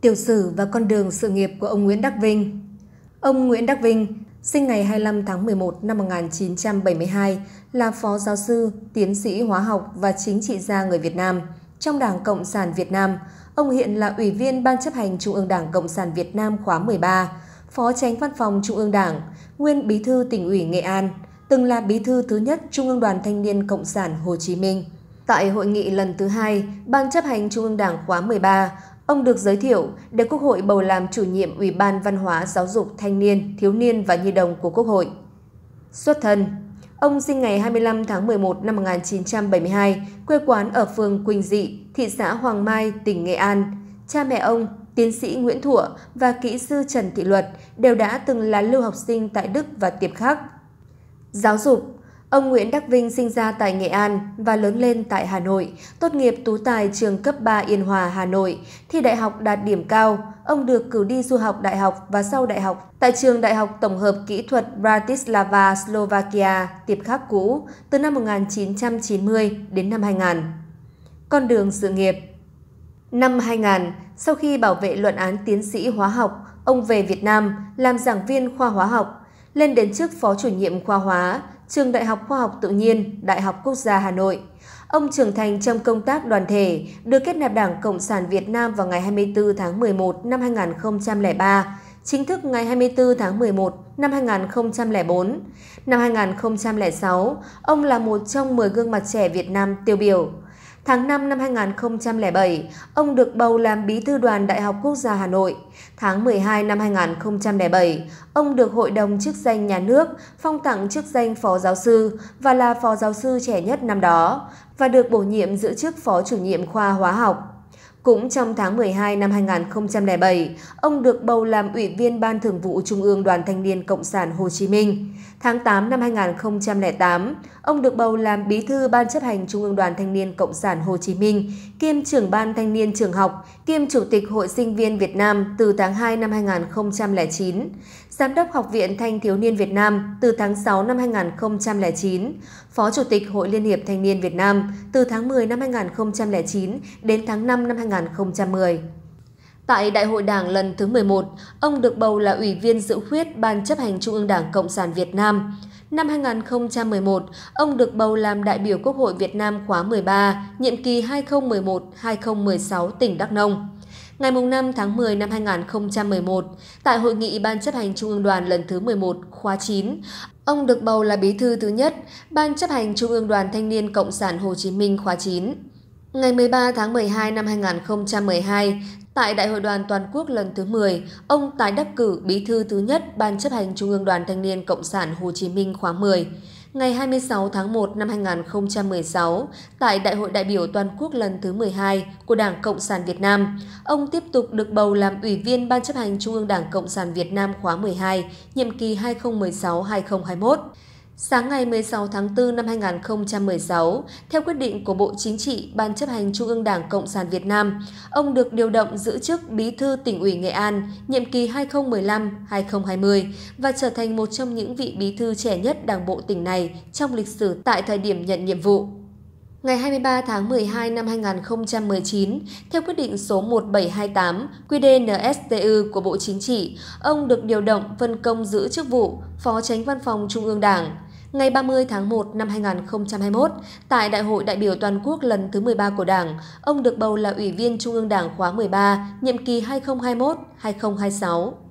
Tiểu sử và con đường sự nghiệp của ông Nguyễn Đắc Vinh Ông Nguyễn Đắc Vinh sinh ngày 25 tháng 11 năm 1972 là phó giáo sư, tiến sĩ hóa học và chính trị gia người Việt Nam trong Đảng Cộng sản Việt Nam. Ông hiện là Ủy viên Ban chấp hành Trung ương Đảng Cộng sản Việt Nam khóa 13, Phó tránh văn phòng Trung ương Đảng, nguyên bí thư tỉnh ủy Nghệ An, từng là bí thư thứ nhất Trung ương Đoàn Thanh niên Cộng sản Hồ Chí Minh. Tại hội nghị lần thứ hai, Ban chấp hành Trung ương Đảng khóa 13, Ông được giới thiệu để Quốc hội bầu làm chủ nhiệm Ủy ban Văn hóa Giáo dục Thanh niên, Thiếu niên và Nhi đồng của Quốc hội. Xuất thân Ông sinh ngày 25 tháng 11 năm 1972, quê quán ở phường Quỳnh Dị, thị xã Hoàng Mai, tỉnh Nghệ An. Cha mẹ ông, tiến sĩ Nguyễn Thụa và kỹ sư Trần Thị Luật đều đã từng là lưu học sinh tại Đức và Tiệp Khắc. Giáo dục Ông Nguyễn Đắc Vinh sinh ra tại Nghệ An và lớn lên tại Hà Nội, tốt nghiệp tú tài trường cấp 3 Yên Hòa, Hà Nội, thi đại học đạt điểm cao. Ông được cử đi du học đại học và sau đại học tại trường Đại học Tổng hợp Kỹ thuật Bratislava, Slovakia, Tiệp Khắc Cũ, từ năm 1990 đến năm 2000. Con đường sự nghiệp Năm 2000, sau khi bảo vệ luận án tiến sĩ hóa học, ông về Việt Nam làm giảng viên khoa hóa học, lên đến chức phó chủ nhiệm khoa hóa, Trường Đại học Khoa học Tự nhiên, Đại học Quốc gia Hà Nội. Ông trưởng thành trong công tác đoàn thể, được kết nạp Đảng Cộng sản Việt Nam vào ngày 24 tháng 11 năm 2003, chính thức ngày 24 tháng 11 năm 2004. Năm 2006, ông là một trong 10 gương mặt trẻ Việt Nam tiêu biểu. Tháng 5 năm 2007, ông được bầu làm bí thư đoàn Đại học Quốc gia Hà Nội. Tháng 12 năm 2007, ông được Hội đồng chức danh nhà nước phong tặng chức danh phó giáo sư và là phó giáo sư trẻ nhất năm đó và được bổ nhiệm giữ chức phó chủ nhiệm khoa hóa học. Cũng trong tháng 12 năm 2007, ông được bầu làm Ủy viên Ban Thường vụ Trung ương Đoàn Thanh niên Cộng sản Hồ Chí Minh. Tháng 8 năm 2008, ông được bầu làm Bí thư Ban chấp hành Trung ương Đoàn Thanh niên Cộng sản Hồ Chí Minh, kiêm trưởng ban thanh niên trường học, kiêm chủ tịch Hội sinh viên Việt Nam từ tháng 2 năm 2009, giám đốc Học viện Thanh thiếu niên Việt Nam từ tháng 6 năm 2009, phó chủ tịch Hội Liên hiệp Thanh niên Việt Nam từ tháng 10 năm 2009 đến tháng 5 năm 2010. Tại Đại hội Đảng lần thứ 11, ông được bầu là Ủy viên dự khuyết Ban chấp hành Trung ương Đảng Cộng sản Việt Nam, Năm 2011, ông được bầu làm đại biểu Quốc hội Việt Nam khóa 13, nhiệm kỳ 2011-2016 tỉnh Đắk Nông. Ngày 5 tháng 10 năm 2011, tại Hội nghị Ban chấp hành Trung ương đoàn lần thứ 11 khóa 9, ông được bầu là bí thư thứ nhất Ban chấp hành Trung ương đoàn Thanh niên Cộng sản Hồ Chí Minh khóa 9. Ngày 13 tháng 12 năm 2012, Tại Đại hội đoàn toàn quốc lần thứ 10, ông tái đắc cử bí thư thứ nhất Ban chấp hành Trung ương Đoàn Thanh niên Cộng sản Hồ Chí Minh khóa 10. Ngày 26 tháng 1 năm 2016, tại Đại hội đại biểu toàn quốc lần thứ 12 của Đảng Cộng sản Việt Nam, ông tiếp tục được bầu làm Ủy viên Ban chấp hành Trung ương Đảng Cộng sản Việt Nam khóa 12, nhiệm kỳ 2016-2021. Sáng ngày 16 tháng 4 năm 2016, theo quyết định của Bộ Chính trị Ban chấp hành Trung ương Đảng Cộng sản Việt Nam, ông được điều động giữ chức Bí thư tỉnh ủy Nghệ An nhiệm kỳ 2015-2020 và trở thành một trong những vị bí thư trẻ nhất Đảng bộ tỉnh này trong lịch sử tại thời điểm nhận nhiệm vụ. Ngày 23 tháng 12 năm 2019, theo quyết định số 1728 QĐ QDNSTU của Bộ Chính trị, ông được điều động phân công giữ chức vụ Phó Tránh Văn phòng Trung ương Đảng. Ngày 30 tháng 1 năm 2021, tại Đại hội đại biểu toàn quốc lần thứ 13 của Đảng, ông được bầu là Ủy viên Trung ương Đảng khóa 13, nhiệm kỳ 2021-2026.